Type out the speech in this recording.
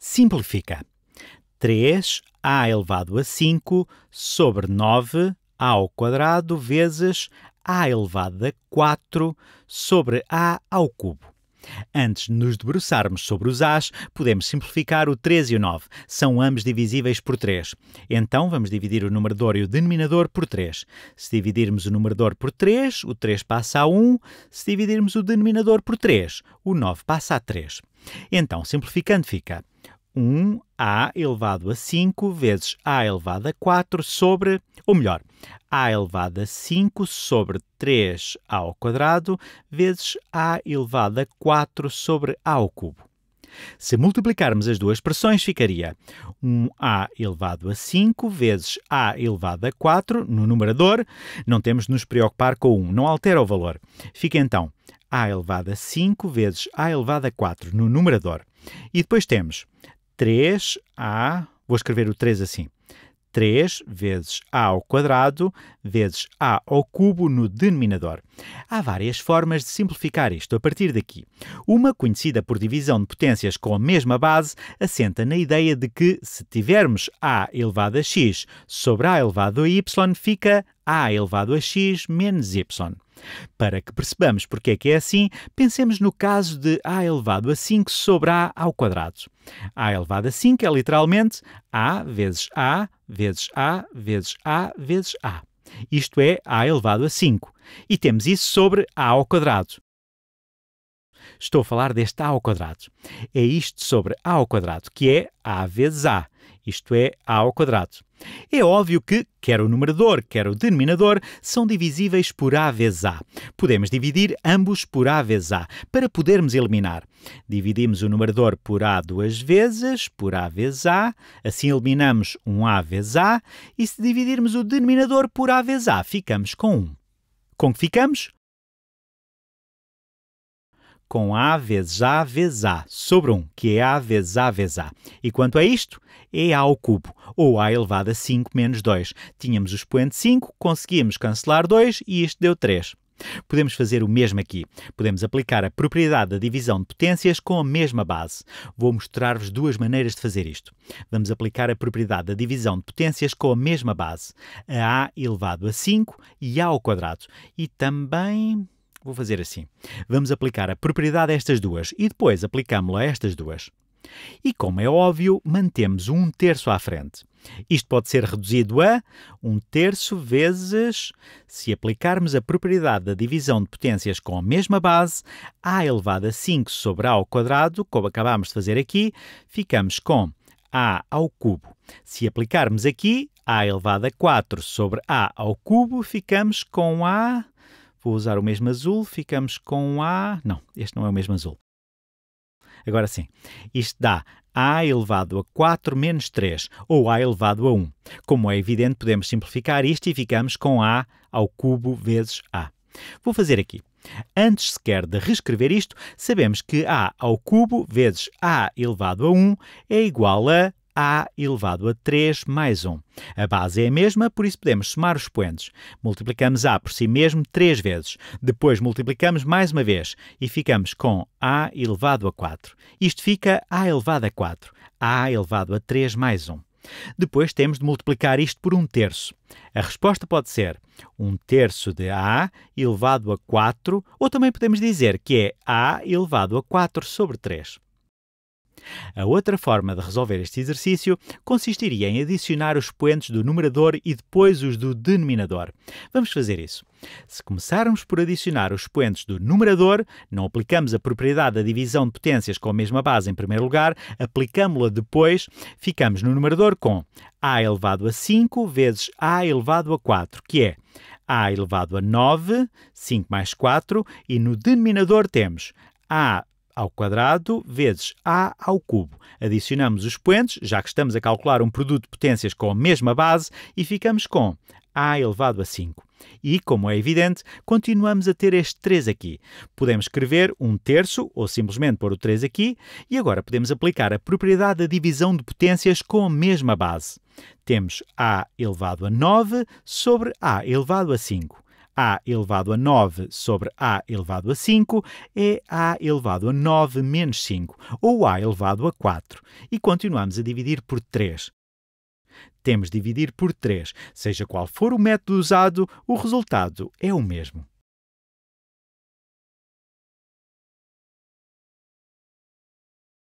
simplifica. 3 a elevado a 5 sobre 9 ao quadrado vezes a elevado a 4 sobre a ao cubo. Antes de nos debruçarmos sobre os As, podemos simplificar o 3 e o 9. São ambos divisíveis por 3. Então vamos dividir o numerador e o denominador por 3. Se dividirmos o numerador por 3, o 3 passa a 1. Se dividirmos o denominador por 3, o 9 passa a 3. Então, simplificando, fica 1a elevado a 5 vezes a elevado a 4 sobre, ou melhor, a elevado a 5 sobre 3 ao quadrado vezes a elevado a 4 sobre a ao cubo. Se multiplicarmos as duas expressões, ficaria 1a elevado a 5 vezes a elevado a 4 no numerador. Não temos de nos preocupar com 1, não altera o valor. Fica então a elevada a 5 vezes a elevada a 4 no numerador. E depois temos 3a, vou escrever o 3 assim, 3 vezes a ao quadrado vezes a ao cubo no denominador. Há várias formas de simplificar isto a partir daqui. Uma, conhecida por divisão de potências com a mesma base, assenta na ideia de que se tivermos a elevado a x sobre a elevado a y, fica a elevado a x menos y. Para que percebamos porque é que é assim, pensemos no caso de a elevado a 5 sobre a ao quadrado. A elevado a 5 é literalmente A vezes A vezes A vezes A vezes A. Isto é A elevado a 5. E temos isso sobre A ao quadrado. Estou a falar deste A ao quadrado. É isto sobre A ao quadrado, que é A vezes A isto é, a ao quadrado. É óbvio que, quer o numerador, quer o denominador, são divisíveis por a vezes a. Podemos dividir ambos por a vezes a, para podermos eliminar. Dividimos o numerador por a duas vezes, por a vezes a, assim eliminamos um a vezes a, e se dividirmos o denominador por a vezes a, ficamos com 1. Um. Com que ficamos? com avesá-vesá, sobrum, que é avesá-vesá. E quanto a isto, é a ao cubo, ou a elevado a 5 menos 2. Tínhamos o expoente 5, conseguimos cancelar 2 e isto deu 3. Podemos fazer o mesmo aqui. Podemos aplicar a propriedade da divisão de potências com a mesma base. Vou mostrar-vos duas maneiras de fazer isto. Vamos aplicar a propriedade da divisão de potências com a mesma base, a a elevado a 5 e a ao quadrado. E também Vou fazer assim. Vamos aplicar a propriedade a estas duas e depois aplicámo la a estas duas. E como é óbvio, mantemos um terço à frente. Isto pode ser reduzido a um terço vezes, se aplicarmos a propriedade da divisão de potências com a mesma base, a elevado a 5 sobre a ao quadrado, como acabámos de fazer aqui, ficamos com a ao cubo. Se aplicarmos aqui a elevado a 4 sobre a ao cubo, ficamos com a Vou usar o mesmo azul, ficamos com A. Não, este não é o mesmo azul. Agora sim, isto dá a elevado a 4 menos 3, ou a elevado a 1. Como é evidente, podemos simplificar isto e ficamos com a ao cubo vezes a. Vou fazer aqui. Antes sequer de reescrever isto, sabemos que a ao cubo vezes a elevado a 1 é igual a a elevado a 3 mais 1. A base é a mesma, por isso podemos somar os expoentes. Multiplicamos a por si mesmo 3 vezes, depois multiplicamos mais uma vez e ficamos com a elevado a 4. Isto fica a elevado a 4, a elevado a 3 mais 1. Depois temos de multiplicar isto por 1 um terço. A resposta pode ser 1 um terço de a elevado a 4, ou também podemos dizer que é a elevado a 4 sobre 3. A outra forma de resolver este exercício consistiria em adicionar os expoentes do numerador e depois os do denominador. Vamos fazer isso. Se começarmos por adicionar os expoentes do numerador, não aplicamos a propriedade da divisão de potências com a mesma base em primeiro lugar, aplicamos-la depois, ficamos no numerador com a elevado a 5 vezes a elevado a 4, que é a elevado a 9, 5 mais 4, e no denominador temos a ao quadrado vezes a ao cubo. Adicionamos os expoentes, já que estamos a calcular um produto de potências com a mesma base, e ficamos com a elevado a 5. E, como é evidente, continuamos a ter este 3 aqui. Podemos escrever um terço, ou simplesmente pôr o 3 aqui, e agora podemos aplicar a propriedade da divisão de potências com a mesma base. Temos a elevado a 9 sobre a elevado a 5 a elevado a 9 sobre a elevado a 5 é a elevado a 9 menos 5, ou a elevado a 4, e continuamos a dividir por 3. Temos de dividir por 3. Seja qual for o método usado, o resultado é o mesmo.